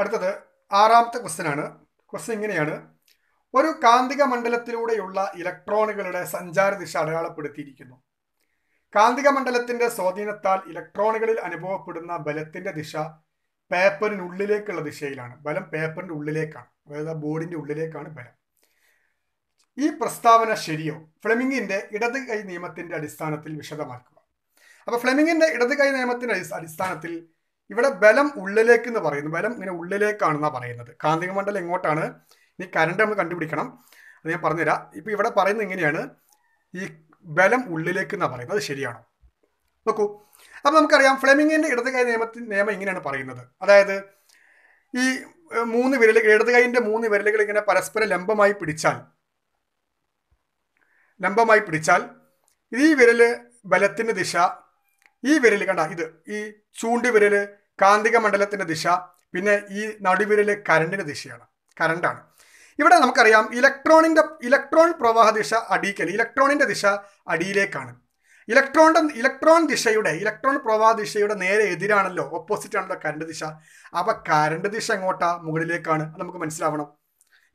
അടുത്തത് ആറാമത്തെ ക്വസ്റ്റ്യൻ ആണ് ക്വസ്റ്റ്യൻ ഇങ്ങനെയാണ് ഒരു കാന്തിക മണ്ഡലത്തിലൂടെയുള്ള ഇലക്ട്രോണുകളുടെ സഞ്ചാര ദിശ അടയാളപ്പെടുത്തിയിരിക്കുന്നു കാന്തിക മണ്ഡലത്തിന്റെ സ്വാധീനത്താൽ ഇലക്ട്രോണുകളിൽ അനുഭവപ്പെടുന്ന ബലത്തിന്റെ ദിശ പേപ്പറിനുള്ളിലേക്കുള്ള ദിശയിലാണ് ബലം പേപ്പറിന്റെ ഉള്ളിലേക്കാണ് അതായത് ബോർഡിന്റെ ഉള്ളിലേക്കാണ് ബലം ഈ പ്രസ്താവന ശരിയോ ഫ്ലെമിങ്ങിന്റെ ഇടത് കൈ നിയമത്തിന്റെ അടിസ്ഥാനത്തിൽ വിശദമാക്കുക അപ്പോൾ ഫ്ലെമിങ്ങിന്റെ ഇടത് കൈ നിയമത്തിന്റെ അടിസ്ഥാനത്തിൽ ഇവിടെ ബലം ഉള്ളിലേക്ക് എന്ന് പറയുന്നു ബലം ഇങ്ങനെ ഉള്ളിലേക്കാണെന്നാണ് പറയുന്നത് കാന്തിക മണ്ഡലം എങ്ങോട്ടാണ് ഇനി കരണ്ട് നമ്മൾ കണ്ടുപിടിക്കണം അത് ഞാൻ പറഞ്ഞുതരാം ഇപ്പൊ ഇവിടെ പറയുന്നത് ഇങ്ങനെയാണ് ഈ ബലം ഉള്ളിലേക്ക് എന്നാണ് പറയുന്നത് അത് ശരിയാണോ നോക്കൂ അപ്പോൾ നമുക്കറിയാം ഫ്ലെമിങ്ങിൻ്റെ ഇടത് കൈ നിയമത്തിൽ നിയമം ഇങ്ങനെയാണ് പറയുന്നത് അതായത് ഈ മൂന്ന് വിരലുകൾ ഇടത് കൈയിൻ്റെ മൂന്ന് വിരലുകൾ ഇങ്ങനെ പരസ്പരം ലംബമായി പിടിച്ചാൽ ലംബമായി പിടിച്ചാൽ ഈ വിരല് ബലത്തിൻ്റെ ദിശ ഈ വിരല് കണ്ട ഇത് ഈ ചൂണ്ടി വിരല് കാന്തിക മണ്ഡലത്തിന്റെ ദിശ പിന്നെ ഈ നടുവിരല് കരണ്ടിന്റെ ദിശയാണ് കരണ്ടാണ് ഇവിടെ നമുക്കറിയാം ഇലക്ട്രോണിന്റെ ഇലക്ട്രോൺ പ്രവാഹ ദിശ അടിക്കൽ ഇലക്ട്രോണിന്റെ ദിശ അടിയിലേക്കാണ് ഇലക്ട്രോണിന്റെ ഇലക്ട്രോൺ ദിശയുടെ ഇലക്ട്രോൺ പ്രവാഹ ദിശയുടെ നേരെ എതിരാണല്ലോ ഓപ്പോസിറ്റ് ആണല്ലോ കരണ്ട് ദിശ അപ്പൊ കരണ്ട് ദിശ എങ്ങോട്ടാ മുകളിലേക്കാണ് നമുക്ക് മനസ്സിലാവണം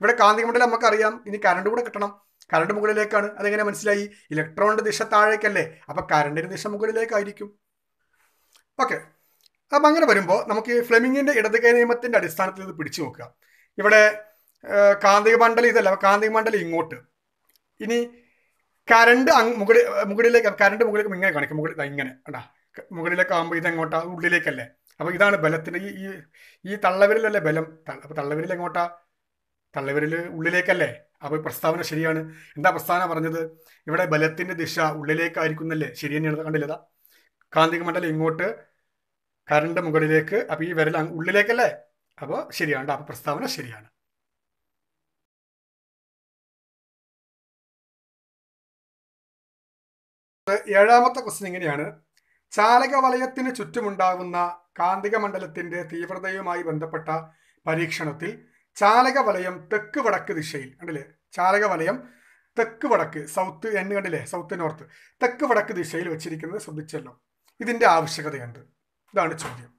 ഇവിടെ കാന്തിക മണ്ഡലം നമുക്കറിയാം ഇനി കരണ്ട് കൂടെ കിട്ടണം കറണ്ട് മുകളിലേക്കാണ് അതെങ്ങനെ മനസ്സിലായി ഇലക്ട്രോണിന്റെ ദിശ താഴേക്കല്ലേ അപ്പൊ കറണ്ടിന്റെ ദിശ മുകളിലേക്കായിരിക്കും ഓക്കെ അപ്പം അങ്ങനെ വരുമ്പോൾ നമുക്ക് ഫ്ലെമിങ്ങിന്റെ ഇടതുകൈ നിയമത്തിന്റെ അടിസ്ഥാനത്തിൽ ഇത് പിടിച്ചു നോക്കുക ഇവിടെ കാന്തിക മണ്ഡലം ഇതല്ല കാന്തിക മണ്ഡലം ഇങ്ങോട്ട് ഇനി കറണ്ട് മുകളിൽ മുകളിലേക്ക് കരണ്ട് മുകളിലേക്ക് ഇങ്ങനെ കാണിക്കും മുകളിൽ ഇങ്ങനെ കണ്ടാ മുകളിലേക്ക് ആകുമ്പോൾ ഇതെങ്ങോട്ടാ ഉള്ളിലേക്കല്ലേ അപ്പൊ ഇതാണ് ബലത്തിന് ഈ ഈ ഈ തള്ളവിരലല്ലേ ബലം അപ്പൊ തള്ളവിരൽ എങ്ങോട്ടാ തള്ളവിരൽ ഉള്ളിലേക്കല്ലേ അപ്പോൾ പ്രസ്താവന ശരിയാണ് എന്താ പ്രസ്താവന പറഞ്ഞത് ഇവിടെ ബലത്തിന്റെ ദിശ ഉള്ളിലേക്കായിരിക്കുന്നല്ലേ ശരി തന്നെയാണ് കണ്ടില്ലതാ കാന്തിക മണ്ഡലം ഇങ്ങോട്ട് കരണ്ട് മുകളിലേക്ക് അപ്പോൾ ഈ വിരൽ ഉള്ളിലേക്കല്ലേ അപ്പോൾ ശരിയാണ് അപ്പോൾ പ്രസ്താവന ശരിയാണ് ഏഴാമത്തെ ക്വസ്റ്റ്യൻ ഇങ്ങനെയാണ് ചാലക വലയത്തിന് ചുറ്റുമുണ്ടാകുന്ന കാന്തിക മണ്ഡലത്തിന്റെ തീവ്രതയുമായി ബന്ധപ്പെട്ട പരീക്ഷണത്തിൽ ചാലക വലയം തെക്ക് വടക്ക് ദിശയിൽ കണ്ടില്ലേ ചാലക വലയം തെക്ക് വടക്ക് സൗത്ത് എൻ കണ്ടില്ലേ സൗത്ത് നോർത്ത് തെക്ക് വടക്ക് ദിശയിൽ വെച്ചിരിക്കുന്നത് ശ്രദ്ധിച്ചല്ലോ ഇതിൻ്റെ ആവശ്യകതയുണ്ട് ഇതാണ് ചോദ്യം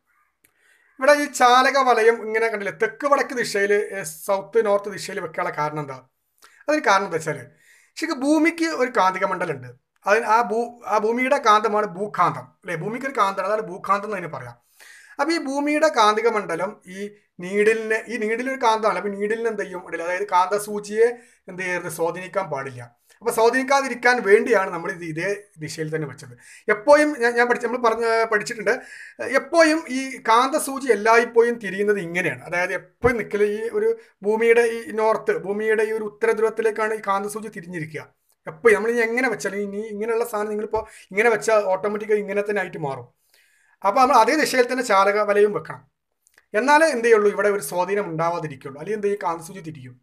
ഇവിടെ ഈ ചാലക വലയം ഇങ്ങനെ കണ്ടില്ലേ തെക്ക് വടക്ക് ദിശയിൽ സൗത്ത് നോർത്ത് ദിശയിൽ വെക്കാനുള്ള കാരണം എന്താ അതിന് കാരണം എന്താ വെച്ചാൽ ശരിക്കും ഭൂമിക്ക് ഒരു കാന്തിക മണ്ഡലമുണ്ട് അതിന് ആ ഭൂ ആ ഭൂമിയുടെ കാന്തമാണ് ഭൂകാന്തം അല്ലെ ഭൂമിക്ക് ഒരു കാന്തമാണ് അതാണ് ഭൂകാന്തം എന്ന് അതിന് പറയാം അപ്പോൾ ഈ ഭൂമിയുടെ കാന്തിക മണ്ഡലം ഈ നീഡിലിന് ഈ നീഡിലൊരു കാന്തമാണ് അപ്പോൾ നീഡിലിന് എന്ത് ചെയ്യും ഇടില്ല അതായത് കാന്തസൂചിയെ എന്ത് ചെയ്യരുത് സ്വാധീനിക്കാൻ പാടില്ല അപ്പോൾ സ്വാധീനിക്കാതിരിക്കാൻ വേണ്ടിയാണ് നമ്മൾ ഇത് ഇതേ ദിശയിൽ തന്നെ വെച്ചത് എപ്പോഴും ഞാൻ ഞാൻ പഠിച്ച നമ്മൾ പറഞ്ഞ പഠിച്ചിട്ടുണ്ട് എപ്പോഴും ഈ കാന്തസൂചി എല്ലായ്പ്പോഴും തിരിയുന്നത് ഇങ്ങനെയാണ് അതായത് എപ്പോഴും നിൽക്കൽ ഈ ഒരു ഭൂമിയുടെ ഈ നോർത്ത് ഭൂമിയുടെ ഈ ഒരു ഉത്തര ധ്രുവത്തിലേക്കാണ് ഈ കാന്തസൂചി തിരിഞ്ഞിരിക്കുക എപ്പോഴും നമ്മൾ ഇനി എങ്ങനെ വെച്ചാലും ഇനി ഇങ്ങനെയുള്ള സാധനം നിങ്ങളിപ്പോൾ ഇങ്ങനെ വെച്ചാൽ ഓട്ടോമാറ്റിക്കായി ഇങ്ങനെ തന്നെ ആയിട്ട് മാറും അപ്പോൾ നമ്മൾ അതേ ദിശയിൽ തന്നെ ചാലക വലയും വെക്കണം എന്നാലേ എന്ത് ചെയ്യുള്ളൂ ഇവിടെ ഒരു സ്വാധീനം ഉണ്ടാവാതിരിക്കുള്ളൂ അല്ലെങ്കിൽ എന്ത് ചെയ്യും കാന്തസൂചി തിരിയും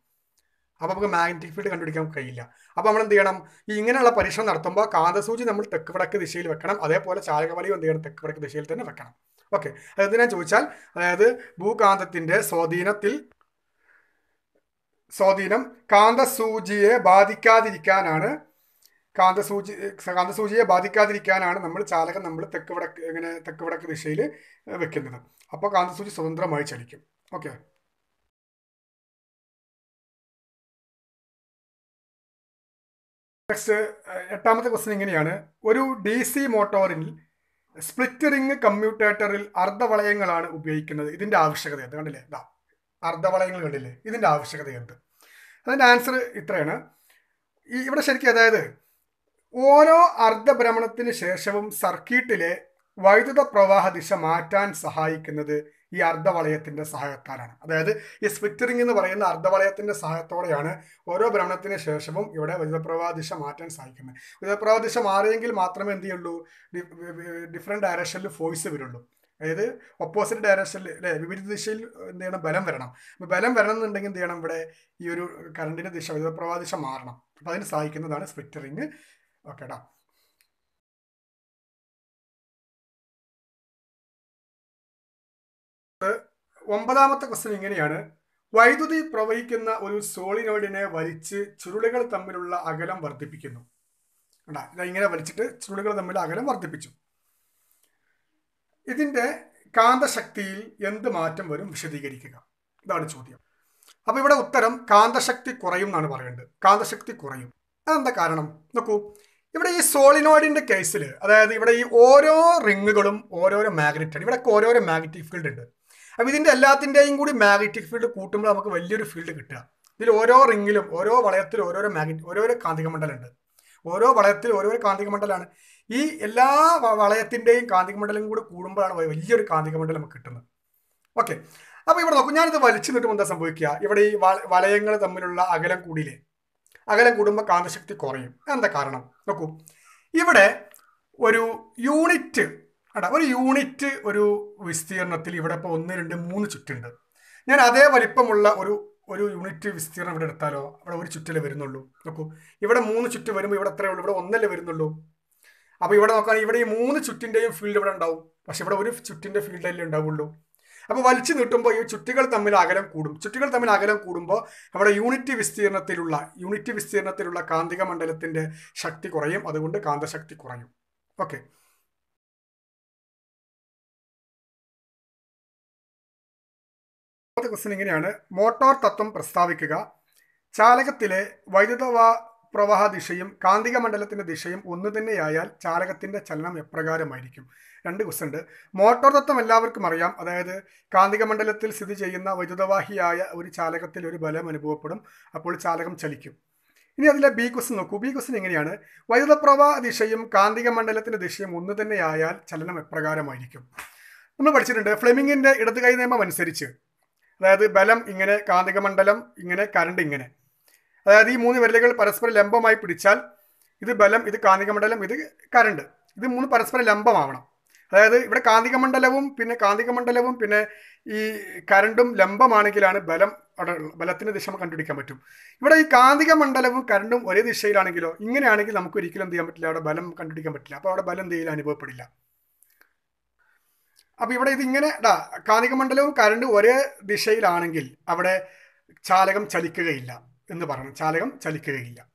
അപ്പോൾ നമുക്ക് മാഗ്നറ്റിക് ഫീൽഡ് കണ്ടുപിടിക്കാൻ കഴിയില്ല അപ്പോൾ നമ്മൾ എന്ത് ചെയ്യണം ഈ ഇങ്ങനെയുള്ള പരീക്ഷണം നടത്തുമ്പോൾ കാന്തസൂചി നമ്മൾ തെക്ക് വടക്ക് ദിശയിൽ വെക്കണം അതേപോലെ ചാലക വലയും എന്ത് ചെയ്യണം തെക്ക് വടക്ക് ദിശയിൽ തന്നെ വെക്കണം ഓക്കെ അതായത് ഞാൻ ചോദിച്ചാൽ അതായത് ഭൂകാന്തത്തിൻ്റെ സ്വാധീനത്തിൽ സ്വാധീനം കാന്തസൂചിയെ ബാധിക്കാതിരിക്കാനാണ് കാന്തസൂചി കാന്തസൂചിയെ ബാധിക്കാതിരിക്കാനാണ് നമ്മൾ ചാലകം നമ്മൾ തെക്ക് വടക്ക് ഇങ്ങനെ തെക്ക് വടക്ക് ദിശയിൽ വെക്കുന്നത് അപ്പോൾ കാന്തസൂചി സ്വതന്ത്രമായി ചലിക്കും ഓക്കെ നെക്സ്റ്റ് എട്ടാമത്തെ ക്വസ്റ്റൻ ഇങ്ങനെയാണ് ഒരു ഡി സി മോട്ടോറിൽ സ്പ്ലിറ്റ് റിംഗ് കമ്മ്യൂട്ടേറ്ററിൽ അർദ്ധവളയങ്ങളാണ് ഉപയോഗിക്കുന്നത് ഇതിൻ്റെ ആവശ്യകത എന്ത് കണ്ടില്ലേ ഇതാ അർദ്ധവളയങ്ങൾ കണ്ടില്ലേ ഇതിൻ്റെ ആവശ്യകത എന്ത് അതിൻ്റെ ആൻസർ ഇത്രയാണ് ഈ ഇവിടെ ശരിക്കും അതായത് ഓരോ അർദ്ധഭ്രമണത്തിന് ശേഷവും സർക്യൂട്ടിലെ വൈദ്യുത പ്രവാഹ ദിശ മാറ്റാൻ സഹായിക്കുന്നത് ഈ അർദ്ധവളയത്തിന്റെ സഹായത്താലാണ് അതായത് ഈ സ്പിറ്ററിംഗ് എന്ന് പറയുന്ന അർദ്ധവളയത്തിന്റെ സഹായത്തോടെയാണ് ഓരോ ഭ്രമണത്തിന് ശേഷവും ഇവിടെ വൈദ്യുതപ്രവാഹ ദിശ മാറ്റാൻ സഹായിക്കുന്നത് വൈദ്യുതപ്രവാഹ ദിശ മാറിയെങ്കിൽ മാത്രമേ എന്ത് ചെയ്യുള്ളൂ ഡിഫറെൻറ്റ് ഡയറക്ഷനിൽ ഫോഴ്സ് വരുള്ളൂ അതായത് ഓപ്പോസിറ്റ് ഡയറക്ഷനിൽ അല്ലെ വിപരീത ദിശയിൽ എന്ത് ചെയ്യണം ബലം വരണം അപ്പോൾ ബലം വരണം എന്നുണ്ടെങ്കിൽ എന്ത് ചെയ്യണം ഇവിടെ ഈ ഒരു കറണ്ടിൻ്റെ ദിശ വൈദ്യുതപ്രവാഹ ദിശ മാറണം അപ്പോൾ അതിന് സഹായിക്കുന്നതാണ് സ്വിറ്ററിങ് ഓക്കേടാ ഒമ്പതാമത്തെ ക്വസ്റ്റൻ ഇങ്ങനെയാണ് വൈദ്യുതി പ്രവഹിക്കുന്ന ഒരു സോളിനോയിഡിനെ വലിച്ച് ചുരുളികൾ തമ്മിലുള്ള അകലം വർദ്ധിപ്പിക്കുന്നു കണ്ടാ ഇത് ഇങ്ങനെ വലിച്ചിട്ട് ചുരുളികൾ തമ്മിൽ അകലം വർദ്ധിപ്പിച്ചു ഇതിൻ്റെ കാന്തശക്തിയിൽ എന്ത് മാറ്റം വരും വിശദീകരിക്കുക ഇതാണ് ചോദ്യം അപ്പോൾ ഇവിടെ ഉത്തരം കാന്തശക്തി കുറയും എന്നാണ് പറയേണ്ടത് കാന്തശക്തി കുറയും അതെന്താ കാരണം നോക്കൂ ഇവിടെ ഈ സോളിനോയിഡിന്റെ കേസിൽ അതായത് ഇവിടെ ഈ ഓരോ റിങ്ങുകളും ഓരോരോ മാഗ്നറ്റാണ് ഇവിടെ ഓരോരോ മാഗ്നറ്റിക് ഫീൽഡ് ഉണ്ട് അപ്പോൾ ഇതിൻ്റെ എല്ലാത്തിൻ്റെയും കൂടി മാഗ്നറ്റിക് ഫീൽഡ് കൂട്ടുമ്പോൾ നമുക്ക് വലിയൊരു ഫീൽഡ് കിട്ടുക ഇതിൽ ഓരോ റിങ്ങിലും ഓരോ വളയത്തിലും ഓരോരോ മാഗ്നറ്റ് ഓരോരോ കാന്തികമണ്ഡലമുണ്ട് ഓരോ വളയത്തിലും ഓരോരോ കാന്തികമണ്ഡലമാണ് ഈ എല്ലാ വളയത്തിൻ്റെയും കാന്തികമണ്ഡലം കൂടി കൂടുമ്പോഴാണ് വലിയൊരു കാന്തികമണ്ഡലം നമുക്ക് കിട്ടുന്നത് ഓക്കെ അപ്പോൾ ഇവിടെ നോക്കും ഞാനിത് വലിച്ചു നിട്ടുമ്പോൾ എന്താ സംഭവിക്കുക ഇവിടെ ഈ വളയങ്ങൾ തമ്മിലുള്ള അകലം കൂടിയില്ലേ അകലം കൂടുമ്പോൾ കാന്തശക്തി കുറയും എന്താ കാരണം നോക്കൂ ഇവിടെ ഒരു യൂണിറ്റ് അടാ ഒരു യൂണിറ്റ് ഒരു വിസ്തീർണത്തിൽ ഇവിടെ ഇപ്പോൾ ഒന്ന് രണ്ട് മൂന്ന് ചുറ്റുണ്ട് ഞാൻ അതേ വലിപ്പമുള്ള ഒരു ഒരു യൂണിറ്റ് വിസ്തീർണം ഇവിടെ എടുത്താലോ അവിടെ ഒരു ചുറ്റലേ വരുന്നുള്ളൂ നോക്കൂ ഇവിടെ മൂന്ന് ചുറ്റ് വരുമ്പോൾ ഇവിടെ അത്രയേ ഉള്ളൂ ഇവിടെ ഒന്നല്ലേ വരുന്നുള്ളൂ അപ്പോൾ ഇവിടെ നോക്കുകയാണെങ്കിൽ ഇവിടെ ഈ മൂന്ന് ചുറ്റിൻ്റെയും ഫീൽഡ് ഇവിടെ ഉണ്ടാവും പക്ഷെ ഇവിടെ ഒരു ചുറ്റിൻ്റെ അല്ലേ ഉണ്ടാവുള്ളൂ അപ്പോൾ വലിച്ചു നീട്ടുമ്പോൾ ഈ ചുറ്റികൾ തമ്മിൽ അകലം കൂടും ചുറ്റികൾ തമ്മിൽ അകലം കൂടുമ്പോൾ നമ്മുടെ യൂണിറ്റ് വിസ്തീർണത്തിലുള്ള യൂണിറ്റ് വിസ്തീർണത്തിലുള്ള കാന്തിക മണ്ഡലത്തിൻ്റെ ശക്തി കുറയും അതുകൊണ്ട് കാന്തശക്തി കുറയും ഓക്കെ ക്വസ്റ്റ്യൻ ഇങ്ങനെയാണ് മോട്ടോർ തത്വം പ്രസ്താവിക്കുക ചാലകത്തിലെ വൈദ്യുതവാ പ്രവാഹ ദിശയും കാന്തിക മണ്ഡലത്തിന്റെ ദിശയും ഒന്ന് തന്നെയായാൽ ചാലകത്തിന്റെ ചലനം എപ്രകാരമായിരിക്കും രണ്ട് ക്വസ്റ്റൻ ഉണ്ട് മോട്ടോർ തത്വം എല്ലാവർക്കും അറിയാം അതായത് കാന്തിക മണ്ഡലത്തിൽ സ്ഥിതി ചെയ്യുന്ന വൈദ്യുതവാഹിയായ ഒരു ചാലകത്തിൽ ഒരു ബലം അനുഭവപ്പെടും അപ്പോൾ ചാലകം ചലിക്കും ഇനി അതിലെ ബി ക്വസ്റ്റൻ നോക്കൂ ബി ക്വസ്റ്റൻ എങ്ങനെയാണ് വൈദ്യുത പ്രവാഹ ദിശയും കാന്തിക മണ്ഡലത്തിന്റെ ദിശയും ഒന്ന് തന്നെയായാൽ ചലനം എപ്രകാരമായിരിക്കും നമ്മൾ പഠിച്ചിട്ടുണ്ട് ഫ്ലെമിങ്ങിന്റെ ഇടതുകൈ നിയമം അനുസരിച്ച് അതായത് ബലം ഇങ്ങനെ കാന്തിക മണ്ഡലം ഇങ്ങനെ കരണ്ട് ഇങ്ങനെ അതായത് ഈ മൂന്ന് വിരലുകൾ പരസ്പരം ലംബമായി പിടിച്ചാൽ ഇത് ബലം ഇത് കാന്തികമണ്ഡലം ഇത് കരണ്ട് ഇത് മൂന്ന് പരസ്പരം ലംബമാവണം അതായത് ഇവിടെ കാന്തികമണ്ഡലവും പിന്നെ കാന്തികമണ്ഡലവും പിന്നെ ഈ കരണ്ടും ലംബമാണെങ്കിലാണ് ബലം ബലത്തിൻ്റെ ദിശ കണ്ടുപിടിക്കാൻ പറ്റും ഇവിടെ ഈ കാന്തികമണ്ഡലവും കരണ്ടും ഒരേ ദിശയിലാണെങ്കിലോ ഇങ്ങനെയാണെങ്കിൽ നമുക്ക് ഒരിക്കലും എന്ത് ചെയ്യാൻ പറ്റില്ല അവിടെ ബലം കണ്ടുപിടിക്കാൻ പറ്റില്ല അപ്പോൾ അവിടെ ബലം എന്തെങ്കിലും അനുഭവപ്പെടില്ല അപ്പോൾ ഇവിടെ ഇങ്ങനെ ഡാ കാന്തികമണ്ഡലവും കരണ്ടും ഒരേ ദിശയിലാണെങ്കിൽ അവിടെ ചാലകം ചലിക്കുകയില്ല എന്ന് പറയണം ചാലകം ചലിക്കുകയില്ല